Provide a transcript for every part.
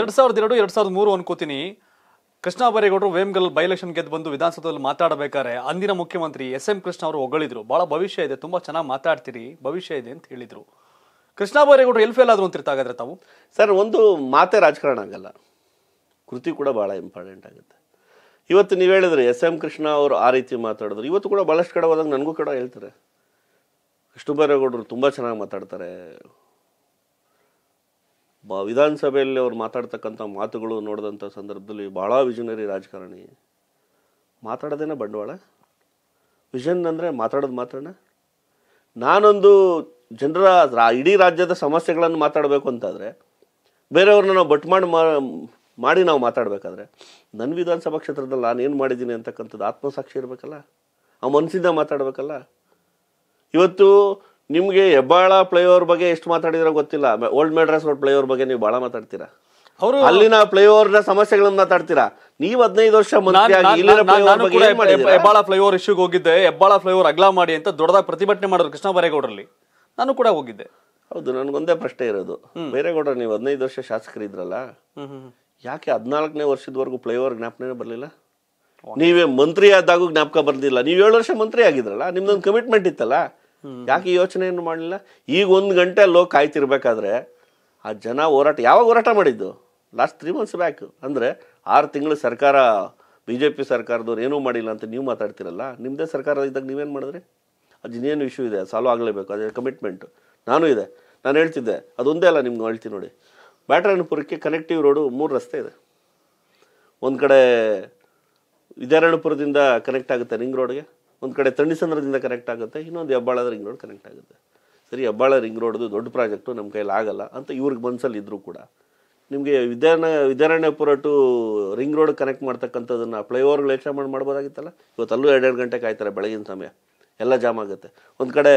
ಎರಡ್ ಸಾವಿರದ ಎರಡು ಎರಡ್ ಸಾವಿರದ ಮೂರು ಅನ್ಕೋತೀನಿ ಕೃಷ್ಣ ಬೈರೇಗೌಡರು ವೇಮ್ಗಲ್ ಬೈ ಎಲೆಕ್ಷನ್ ಗೆದ್ದು ಬಂದು ವಿಧಾನಸೌಧದಲ್ಲಿ ಮಾತಾಡಬೇಕಾದ್ರೆ ಅಂದಿನ ಮುಖ್ಯಮಂತ್ರಿ ಎಸ್ ಎಂ ಕೃಷ್ಣ ಅವರು ಹೊಗಳಿದ್ರು ಬಹಳ ಭವಿಷ್ಯ ಇದೆ ತುಂಬಾ ಚೆನ್ನಾಗಿ ಮಾತಾಡ್ತೀರಿ ಭವಿಷ್ಯ ಇದೆ ಅಂತ ಹೇಳಿದ್ರು ಕೃಷ್ಣ ಬೈರೇಗೌಡರು ಎಲ್ ಫೇಲ್ ಅಂತ ಇರ್ತಾಗಾದ್ರೆ ತಾವು ಸರ್ ಒಂದು ಮಾತೆ ರಾಜಕಾರಣ ಆಗಲ್ಲ ಕೃತಿ ಕೂಡ ಬಹಳ ಇಂಪಾರ್ಟೆಂಟ್ ಆಗುತ್ತೆ ಇವತ್ತು ನೀವು ಹೇಳಿದ್ರೆ ಎಸ್ ಎಂ ಕೃಷ್ಣ ಅವರು ಆ ರೀತಿ ಮಾತಾಡಿದ್ರು ಇವತ್ತು ಕೂಡ ಬಹಳಷ್ಟು ಕಡೆ ಹೋದಾಗ ನನಗೂ ಕೂಡ ಹೇಳ್ತಾರೆ ಕೃಷ್ಣ ಬೈರೇಗೌಡರು ತುಂಬ ಚೆನ್ನಾಗಿ ಮಾತಾಡ್ತಾರೆ ವಿಧಾನಸಭೆಯಲ್ಲಿ ಅವ್ರು ಮಾತಾಡ್ತಕ್ಕಂಥ ಮಾತುಗಳು ನೋಡಿದಂಥ ಸಂದರ್ಭದಲ್ಲಿ ಭಾಳ ವಿಷನರಿ ರಾಜಕಾರಣಿ ಮಾತಾಡೋದೇನೆ ಬಂಡವಾಳ ವಿಷನ್ ಅಂದರೆ ಮಾತಾಡೋದು ಮಾತ್ರ ನಾನೊಂದು ಜನರ ಇಡೀ ರಾಜ್ಯದ ಸಮಸ್ಯೆಗಳನ್ನು ಮಾತಾಡಬೇಕು ಅಂತಾದರೆ ಬೇರೆಯವ್ರನ್ನ ನಾವು ಬಟ್ ಮಾಡಿ ಮಾಡಿ ನಾವು ಮಾತಾಡಬೇಕಾದ್ರೆ ನನ್ನ ವಿಧಾನಸಭಾ ಕ್ಷೇತ್ರದಲ್ಲಿ ನಾನು ಏನು ಮಾಡಿದ್ದೀನಿ ಅಂತಕ್ಕಂಥದ್ದು ಆತ್ಮಸಾಕ್ಷಿ ಇರಬೇಕಲ್ಲ ಆ ಮನಸ್ಸಿಂದ ಮಾತಾಡಬೇಕಲ್ಲ ಇವತ್ತು ನಿಮಗೆ ಹೆಬ್ಬಾಳ ಫ್ಲೈಓವರ್ ಬಗ್ಗೆ ಎಷ್ಟು ಮಾತಾಡಿದ್ರೆ ಗೊತ್ತಿಲ್ಲ ಓಲ್ಡ್ ಮೆಡ್ರಾಸ್ ರೋಡ್ ಪ್ಲೇಯರ್ ಬಗ್ಗೆ ನೀವು ಬಹಳ ಮಾತಾಡ್ತೀರಾ ಅವರು ಅಲ್ಲಿನ ಫ್ಲೈಓವರ್ನ ಸಮಸ್ಯೆಗಳನ್ನ ಮಾತಾಡ್ತೀರಾ ನೀವ್ ಹದಿನೈದು ವರ್ಷ ಹೆಬ್ಬಾಳ ಫ್ಲೈಓವರ್ ಇಶ್ಯೂಗೆ ಹೋಗಿದ್ದೆ ಹೆಬ್ಬಾಳ ಫ್ಲೈಓವರ್ ಅಗ್ಲ ಮಾಡಿ ಅಂತ ದೊಡ್ಡದಾಗಿ ಪ್ರತಿಭಟನೆ ಮಾಡಿದ್ರು ಕೃಷ್ಣ ಬೈರೇಗೌಡರಲ್ಲಿ ನಾನು ಕೂಡ ಹೋಗಿದ್ದೆ ಹೌದು ನನಗೊಂದೇ ಪ್ರಶ್ನೆ ಇರೋದು ಬೈರೇಗೌಡರು ನೀವು ಹದಿನೈದು ವರ್ಷ ಶಾಸಕರಿದ್ರಲ್ಲ ಯಾಕೆ ಹದಿನಾಲ್ಕನೇ ವರ್ಷದವರೆಗೂ ಫ್ಲೈಓವರ್ ಜ್ಞಾಪನೆ ಬರಲಿಲ್ಲ ನೀವೇ ಮಂತ್ರಿ ಆದಾಗೂ ಜ್ಞಾಪಕ ಬರ್ಲಿಲ್ಲ ನೀವು ಏಳು ವರ್ಷ ಮಂತ್ರಿ ಆಗಿದ್ರಲ್ಲ ನಿಮ್ದೊಂದು ಕಮಿಟ್ಮೆಂಟ್ ಇತ್ತಲ್ಲ ಯಾಕೆ ಯೋಚನೆ ಯೋಚನೆಯನ್ನು ಮಾಡಲಿಲ್ಲ ಈಗ ಒಂದು ಗಂಟೆ ಅಲ್ಲೋ ಕಾಯ್ತಿರ್ಬೇಕಾದ್ರೆ ಆ ಜನ ಹೋರಾಟ ಯಾವಾಗ ಹೋರಾಟ ಮಾಡಿದ್ದು ಲಾಸ್ಟ್ ತ್ರೀ ಮಂತ್ಸ್ ಬ್ಯಾಕ್ ಅಂದರೆ ಆರು ತಿಂಗಳು ಸರ್ಕಾರ ಬಿ ಜೆ ಪಿ ಸರ್ಕಾರದವ್ರು ಏನೂ ಮಾಡಿಲ್ಲ ಅಂತ ನೀವು ಮಾತಾಡ್ತಿರಲ್ಲ ನಿಮ್ಮದೇ ಸರ್ಕಾರ ಇದ್ದಾಗ ನೀವೇನು ಮಾಡಿದ್ರಿ ಅದು ಇನ್ನೇನು ಇಶ್ಯೂ ಇದೆ ಸಾಲ್ವ್ ಆಗಲೇಬೇಕು ಅದೇ ಕಮಿಟ್ಮೆಂಟು ನಾನು ಇದೆ ನಾನು ಹೇಳ್ತಿದ್ದೆ ಅದೊಂದೇ ಅಲ್ಲ ನಿಮ್ಗೆ ಹೇಳ್ತೀನಿ ನೋಡಿ ಬ್ಯಾಟರಾಯಣಪುರಕ್ಕೆ ಕನೆಕ್ಟಿವ್ ರೋಡು ಮೂರು ರಸ್ತೆ ಇದೆ ಒಂದು ಕಡೆ ವಿದ್ಯಾರಾಯಣಪುರದಿಂದ ಕನೆಕ್ಟ್ ಆಗುತ್ತೆ ರಿಂಗ್ ರೋಡ್ಗೆ ಒಂದು ಕಡೆ ಸಂದ್ರದಿಂದ ಕನೆಕ್ಟ್ ಆಗುತ್ತೆ ಇನ್ನೊಂದು ಹೆಬ್ಬಾಳದ ರಿಂಗ್ ರೋಡ್ ಕನೆಕ್ಟ್ ಆಗುತ್ತೆ ಸರಿ ಹೆಬ್ಬಾಳ ರಿಂಗ್ ರೋಡ್ದು ದೊಡ್ಡ ಪ್ರಾಜೆಕ್ಟು ನಮ್ಮ ಕೈಯಲ್ಲಿ ಆಗಲ್ಲ ಅಂತ ಇವ್ರಿಗೆ ಮನಸ್ಸಲ್ಲಿ ಇದ್ದರೂ ಕೂಡ ನಿಮಗೆ Vidyaranya Vidyaranyapura to ring road connect ಮಾಡ್ತಕ್ಕಂಥದ್ದನ್ನು ಫ್ಲೈಓವರ್ಗಳು ಎಕ್ಸ್ಟ್ರಾ ಮಾಡಿ ಮಾಡ್ಬೋದಾಗಿತ್ತಲ್ಲ ಇವತ್ತು ಅಲ್ಲೂ ಎರಡು ಗಂಟೆ ಕಾಯ್ತಾರೆ ಬೆಳಗಿನ ಸಮಯ ಎಲ್ಲ ಜಾಮ್ ಆಗುತ್ತೆ ಒಂದು ಕಡೆ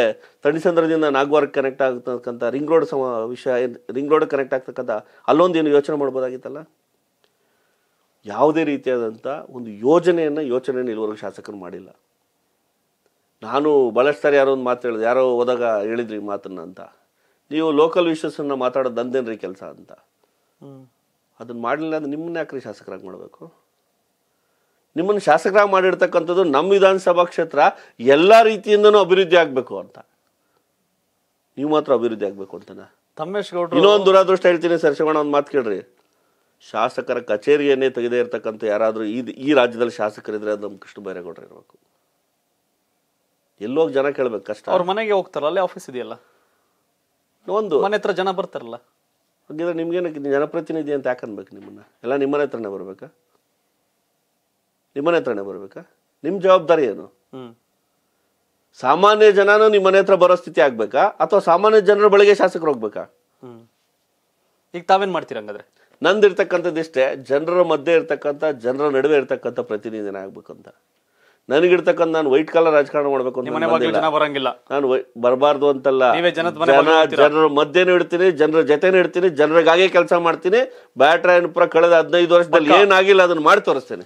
ತಣಿಸಂದ್ರದಿಂದ ನಾಗ್ವಾರ್ಗೆ ಕನೆಕ್ಟ್ ಆಗ್ತಕ್ಕಂಥ ರಿಂಗ್ ರೋಡ್ ಸಮ ವಿಷಯ ರಿಂಗ್ ರೋಡ್ ಕನೆಕ್ಟ್ ಆಗ್ತಕ್ಕಂಥ ಅಲ್ಲೊಂದೇನು ಯೋಚನೆ ಮಾಡ್ಬೋದಾಗಿತ್ತಲ್ಲ ಯಾವುದೇ ರೀತಿಯಾದಂಥ ಒಂದು ಯೋಜನೆಯನ್ನು ಯೋಚನೆಯನ್ನು ಇಲ್ಲಿವರೆಗೂ ಶಾಸಕರು ಮಾಡಿಲ್ಲ ನಾನು ಬಳಸ್ತಾರೆ ಯಾರೋ ಒಂದು ಮಾತು ಹೇಳಿದೆ ಯಾರೋ ಹೋದಾಗ ಹೇಳಿದ್ರಿ ಮಾತನ್ನ ಅಂತ ನೀವು ಲೋಕಲ್ ವಿಶ್ವಸನ್ನ ಮಾತಾಡೋದು ನಂದೇನ್ರಿ ಕೆಲಸ ಅಂತ ಅದನ್ನ ಮಾಡಲಿಲ್ಲ ಅಂದ್ರೆ ನಿಮ್ಮನ್ನ ಯಾಕ್ರಿ ಶಾಸಕರಾಗಿ ಮಾಡಬೇಕು ನಿಮ್ಮನ್ನು ಶಾಸಕರಾಗಿ ಮಾಡಿರ್ತಕ್ಕಂಥದ್ದು ನಮ್ಮ ವಿಧಾನಸಭಾ ಕ್ಷೇತ್ರ ಎಲ್ಲ ರೀತಿಯಿಂದನೂ ಅಭಿವೃದ್ಧಿ ಆಗಬೇಕು ಅಂತ ನೀವು ಮಾತ್ರ ಅಭಿವೃದ್ಧಿ ಆಗಬೇಕು ಅಂತನಾ ತಮ್ಮೇಶ್ ಇನ್ನೊಂದು ದುರಾದೃಷ್ಟ ಹೇಳ್ತೀನಿ ಸರ್ ಶಿವಣ್ಣ ಒಂದು ಮಾತು ಕೇಳ್ರಿ ಶಾಸಕರ ಕಚೇರಿಯನ್ನೇ ತೆಗೆದೇ ಇರತಕ್ಕಂಥ ಯಾರಾದರೂ ಈ ಈ ರಾಜ್ಯದಲ್ಲಿ ಶಾಸಕರಿದ್ರೆ ಅದು ನಮ್ಮ ಕೃಷ್ಣ ಬೈರೇಗೌಡರು ಇರಬೇಕು ಎಲ್ಲೋಗಿ ಜನ ಕೇಳ್ಬೇಕು ಕಷ್ಟ ಅವ್ರ ಮನೆಗೆ ಹೋಗ್ತಾರಲ್ಲ ಅಲ್ಲೇ ಆಫೀಸ್ ಇದೆಯಲ್ಲ ಒಂದು ಮನೆ ಹತ್ರ ಜನ ಬರ್ತಾರಲ್ಲ ಹಾಗಿದ್ರೆ ನಿಮ್ಗೇನು ಜನಪ್ರತಿನಿಧಿ ಅಂತ ಯಾಕೆ ಅನ್ಬೇಕು ನಿಮ್ಮನ್ನ ಎಲ್ಲ ನಿಮ್ಮನೆ ಹತ್ರನೇ ಬರ್ಬೇಕಾ ನಿಮ್ಮನೆ ಹತ್ರನೇ ಬರ್ಬೇಕಾ ನಿಮ್ಮ ಜವಾಬ್ದಾರಿ ಏನು ಸಾಮಾನ್ಯ ಜನನೂ ನಿಮ್ಮ ಮನೆ ಹತ್ರ ಬರೋ ಸ್ಥಿತಿ ಆಗ್ಬೇಕಾ ಅಥವಾ ಸಾಮಾನ್ಯ ಜನರ ಬಳಿಗೆ ಶಾಸಕರು ಹೋಗ್ಬೇಕಾ ಈಗ ತಾವೇನ್ ಮಾಡ್ತೀರ ಹಂಗಾದ್ರೆ ನಂದಿರ್ತಕ್ಕಂಥದ್ದಿಷ್ಟೇ ಜನರ ಮಧ್ಯೆ ಇರ್ತಕ್ಕಂಥ ಜನರ ನಡುವೆ ಇರ್ತಕ್ಕಂಥ ಪ್ರತಿನಿಧಿನ ಆಗ್ಬೇಕಂತ ನನಗಿರ್ತಕ್ಕಂಥ ನಾನು ವೈಟ್ ಕಲರ್ ರಾಜಕಾರಣ ಮಾಡಬೇಕು ಅಂತ ನಾನು ಬರಬಾರ್ದು ಅಂತಲ್ಲ ಜನರ ಮಧ್ಯೆನೂ ಇಡ್ತೀನಿ ಜನರ ಜೊತೆನೂ ಇಡ್ತೀನಿ ಜನರಿಗಾಗೇ ಕೆಲಸ ಮಾಡ್ತೀನಿ ಪುರ ಕಳೆದ ಹದಿನೈದು ವರ್ಷದಲ್ಲಿ ಏನಾಗಿಲ್ಲ ಅದನ್ನ ಮಾಡಿ ತೋರಿಸ್ತೇನೆ